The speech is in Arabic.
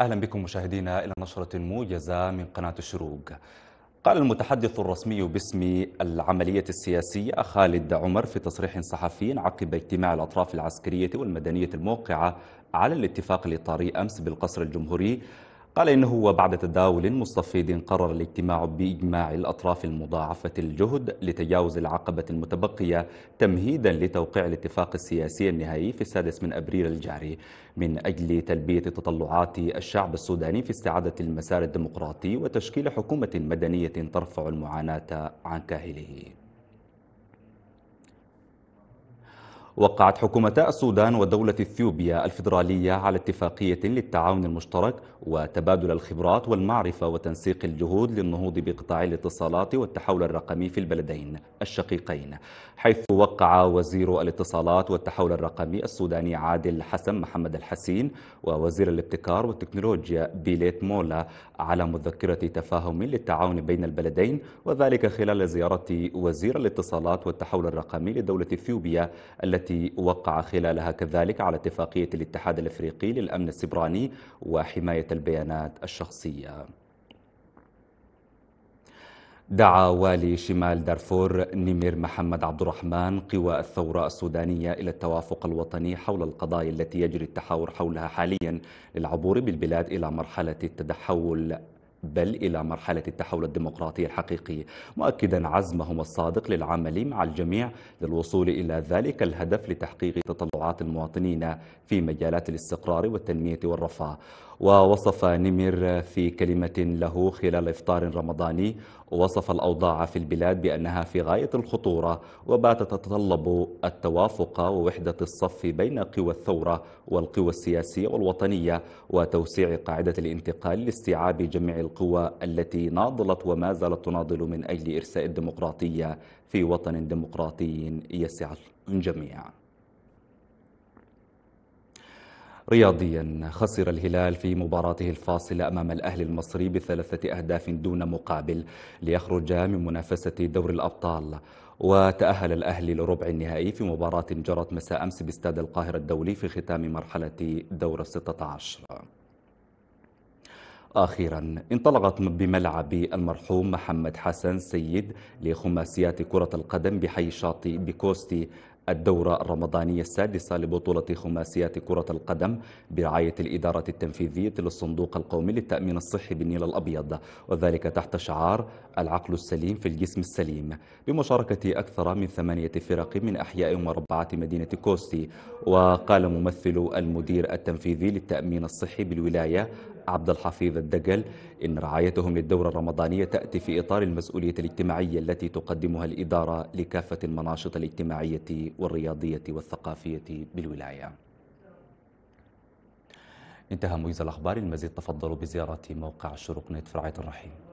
أهلا بكم مشاهدينا إلى نشرة موجزة من قناة الشروق قال المتحدث الرسمي باسم العملية السياسية خالد عمر في تصريح صحفي عقب اجتماع الأطراف العسكرية والمدنية الموقعة على الاتفاق الإطاري أمس بالقصر الجمهوري قال إنه وبعد تداول مستفيض قرر الاجتماع بإجماع الأطراف المضاعفة الجهد لتجاوز العقبة المتبقية تمهيدا لتوقيع الاتفاق السياسي النهائي في السادس من أبريل الجاري من أجل تلبية تطلعات الشعب السوداني في استعادة المسار الديمقراطي وتشكيل حكومة مدنية ترفع المعاناة عن كاهله وقعت حكومتا السودان ودولة اثيوبيا الفيدرالية على اتفاقية للتعاون المشترك وتبادل الخبرات والمعرفة وتنسيق الجهود للنهوض بقطاع الاتصالات والتحول الرقمي في البلدين الشقيقين حيث وقع وزير الاتصالات والتحول الرقمي السوداني عادل حسن محمد الحسين ووزير الابتكار والتكنولوجيا بيليت مولا على مذكرة تفاهم للتعاون بين البلدين وذلك خلال زيارة وزير الاتصالات والتحول الرقمي لدولة اثيوبيا التي التي وقع خلالها كذلك على اتفاقية الاتحاد الافريقي للامن السبراني وحماية البيانات الشخصية. دعا والي شمال دارفور نمير محمد عبد الرحمن قوى الثورة السودانية إلى التوافق الوطني حول القضايا التي يجري التحاور حولها حاليا للعبور بالبلاد إلى مرحلة التحول بل إلى مرحلة التحول الديمقراطي الحقيقي مؤكدا عزمهم الصادق للعمل مع الجميع للوصول إلى ذلك الهدف لتحقيق تطلعات المواطنين في مجالات الاستقرار والتنمية والرفاه ووصف نمير في كلمة له خلال إفطار رمضاني وصف الأوضاع في البلاد بأنها في غاية الخطورة وبات تتطلب التوافق ووحدة الصف بين قوى الثورة والقوى السياسية والوطنية وتوسيع قاعدة الانتقال لاستيعاب جميع القوى التي ناضلت وما زالت تناضل من أجل إرساء الديمقراطية في وطن ديمقراطي يسع الجميع رياضيا خسر الهلال في مباراته الفاصلة أمام الأهلي المصري بثلاثة أهداف دون مقابل ليخرج من منافسة دور الأبطال وتأهل الأهلي لربع النهائي في مباراة جرت مساء أمس باستاد القاهرة الدولي في ختام مرحلة دور 16 أخيرا انطلقت بملعب المرحوم محمد حسن سيد لخماسيات كرة القدم بحي شاطئ بكوستي الدورة الرمضانية السادسة لبطولة خماسيات كرة القدم برعاية الإدارة التنفيذية للصندوق القومي للتأمين الصحي بالنيل الأبيض وذلك تحت شعار العقل السليم في الجسم السليم بمشاركة أكثر من ثمانية فرق من أحياء ومربعات مدينة كوستي وقال ممثل المدير التنفيذي للتأمين الصحي بالولاية عبد الحفيظ الدقل إن رعايتهم للدورة الرمضانية تأتي في إطار المسؤولية الاجتماعية التي تقدمها الإدارة لكافة المناشط الاجتماعية والرياضية والثقافية بالولاية انتهى ميز الأخبار المزيد تفضلوا بزيارة موقع شروق نت في رعاية الرحيم